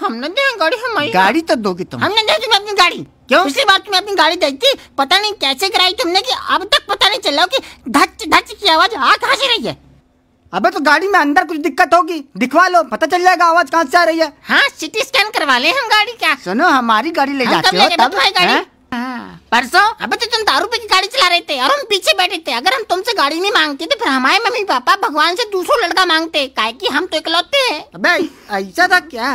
हमने ना गाड़ी हमारी गाड़ी तो दोगी तुम हमने दे तुम्हें अपनी गाड़ी क्यों उसी बात तुम्हें अपनी गाड़ी देती पता नहीं कैसे कराई तुमने कि अब तक पता नहीं चला कि धच धच की आवाज आ कहाँ से रही है अबे तो गाड़ी में अंदर कुछ दिक्कत होगी दिखवा लो पता चल जाएगा आवाज कहाँ से आ रही है हाँ सिटी स्कैन करवा ले हम गाड़ी क्या सुनो हमारी गाड़ी ले जाते हो तब गाड़ी हाँ? हाँ, परसों अबे तो तुम दारू पे की गाड़ी चला रहे थे और हम पीछे बैठे थे अगर हम तुमसे गाड़ी नहीं मांगते तो फिर हमारे मम्मी पापा भगवान से दूसरों लड़का मांगते काहे हम तो इकलौते हैं अबे ऐसा था क्या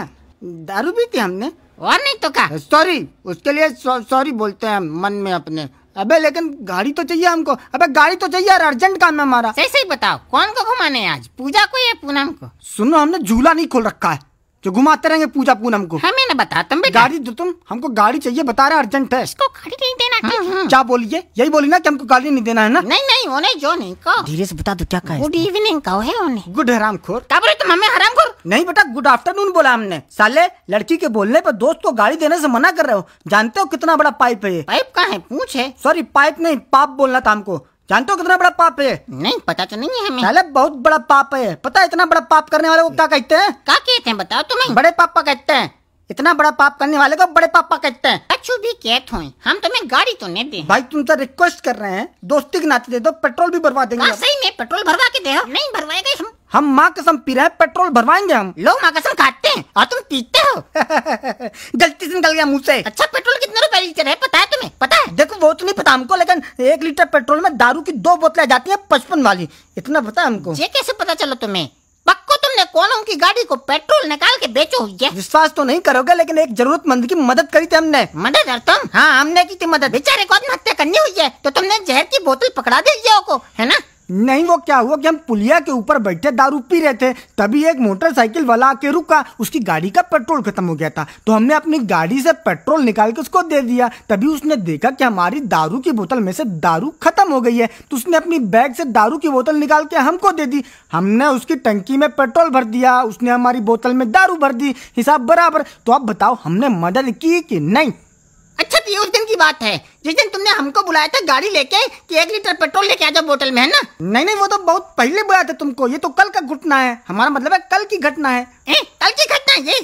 दारू भी थी हमने और नहीं तो क्या सॉरी उसके लिए सॉरी बोलते हैं मन में अपने अबे लेकिन गाड़ी तो चाहिए हमको अबे गाड़ी तो चाहिए यार अर्जेंट काम है हमारा सही सही बताओ कौन को घुमाने आज पूजा को या पूनम को सुनो हमने झूला नहीं खोल रखा है जो घुमाते रहेंगे पूजा पून हमको हाँ, मैंने बता तुम भी गाड़ी दो तुम हमको गाड़ी चाहिए बता रहा अर्जेंट है इसको गाड़ी नहीं देना हाँ, हाँ। क्या बोलिए यही बोली ना कि हमको गाड़ी नहीं देना है ना नहीं नहीं वो नहीं जो नहीं कहो धीरे से बता दो क्या कहा गुड इवनिंग कहो है उन्हें गुड हराम खोर क्या बोले तुम हमें हराम खोर नहीं बेटा गुड आफ्टरनून बोला हमने साले लड़की के बोलने पर दोस्त को गाड़ी देने से मना कर रहे हो जानते हो कितना बड़ा पाइप है पाइप कहाँ है पूछ है सॉरी पाइप नहीं पाप बोलना था हमको जानते हो कितना बड़ा पाप है नहीं पता तो नहीं है हमें बहुत बड़ा पाप है पता है इतना बड़ा पाप करने वाले को क्या कहते हैं क्या कहते हैं बताओ तुम्हें बड़े पापा कहते हैं इतना बड़ा पाप करने वाले को बड़े पापा कहते हैं अच्छू भी कहते तो हो हम तुम्हें गाड़ी तो नहीं दे भाई तुम तो रिक्वेस्ट कर रहे हैं दोस्ती के नाते दे दो पेट्रोल भी भरवा देंगे हाँ, सही में पेट्रोल भरवा के दे नहीं भरवाएगा हम माँ कसम पी रहे हैं पेट्रोल भरवाएंगे हम लोग माँ कसम काटते हैं और तुम पीते हो गलती से निकल गया मुँह से अच्छा पेट्रोल कितने रुपए लीटर है पता है तुम्हें पता है देखो वो तो नहीं पता हमको लेकिन एक लीटर पेट्रोल में दारू की दो बोतलें जाती है पचपन वाली इतना पता है हमको ये कैसे पता चलो तुम्हें पक्को तुमने कोनों की गाड़ी को पेट्रोल निकाल के बेचो ये विश्वास तो नहीं करोगे लेकिन एक जरूरतमंद की मदद करी थी हमने मदद कर तुम हाँ हमने की थी मदद बेचारे को आत्महत्या करनी हुई है तो तुमने जहर की बोतल पकड़ा दी को है ना नहीं वो क्या हुआ कि हम पुलिया के ऊपर बैठे दारू पी रहे थे तभी एक मोटरसाइकिल वाला आके रुका उसकी गाड़ी का पेट्रोल खत्म हो गया था तो हमने अपनी गाड़ी से पेट्रोल निकाल के उसको दे दिया तभी उसने देखा कि हमारी दारू की बोतल में से दारू खत्म हो गई है तो उसने अपनी बैग से दारू की बोतल निकाल के हमको दे दी हमने उसकी टंकी में पेट्रोल भर दिया उसने हमारी बोतल में दारू भर दी हिसाब बराबर तो आप बताओ हमने मदद की कि नहीं उस दिन की बात है जिस दिन तुमने हमको बुलाया था गाड़ी लेके कि एक लीटर पेट्रोल लेके आ जाओ बोतल में है ना नहीं नहीं वो तो बहुत पहले बुलाया था तुमको ये तो कल का घटना है हमारा मतलब है कल की घटना है ए, कल की घटना ये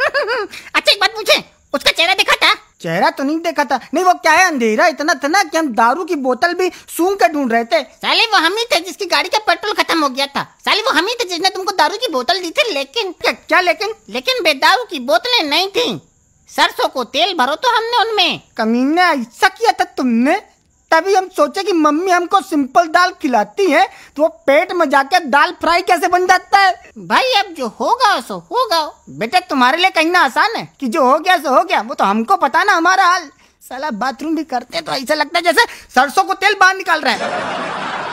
अच्छा एक बात पूछे उसका चेहरा देखा था चेहरा तो नहीं देखा था नहीं वो क्या है अंधेरा इतना था ना कि हम दारू की बोतल भी सूंघ के ढूंढ रहे थे साले वो हम ही थे जिसकी गाड़ी का पेट्रोल खत्म हो गया था साले वो हम ही थे जिसने तुमको दारू की बोतल दी थी लेकिन क्या, क्या लेकिन लेकिन बेदारू की बोतलें नहीं थी सरसों को तेल भरो तो हमने उनमें कमीने ऐसा किया था तुमने तभी हम सोचे कि मम्मी हमको सिंपल दाल खिलाती है तो वो पेट में जाके दाल फ्राई कैसे बन जाता है भाई अब जो होगा सो होगा बेटा तुम्हारे लिए ना आसान है कि जो हो गया सो हो गया वो तो हमको पता ना हमारा हाल साला बाथरूम भी करते तो ऐसा लगता है जैसे सरसों को तेल बाहर निकाल रहा है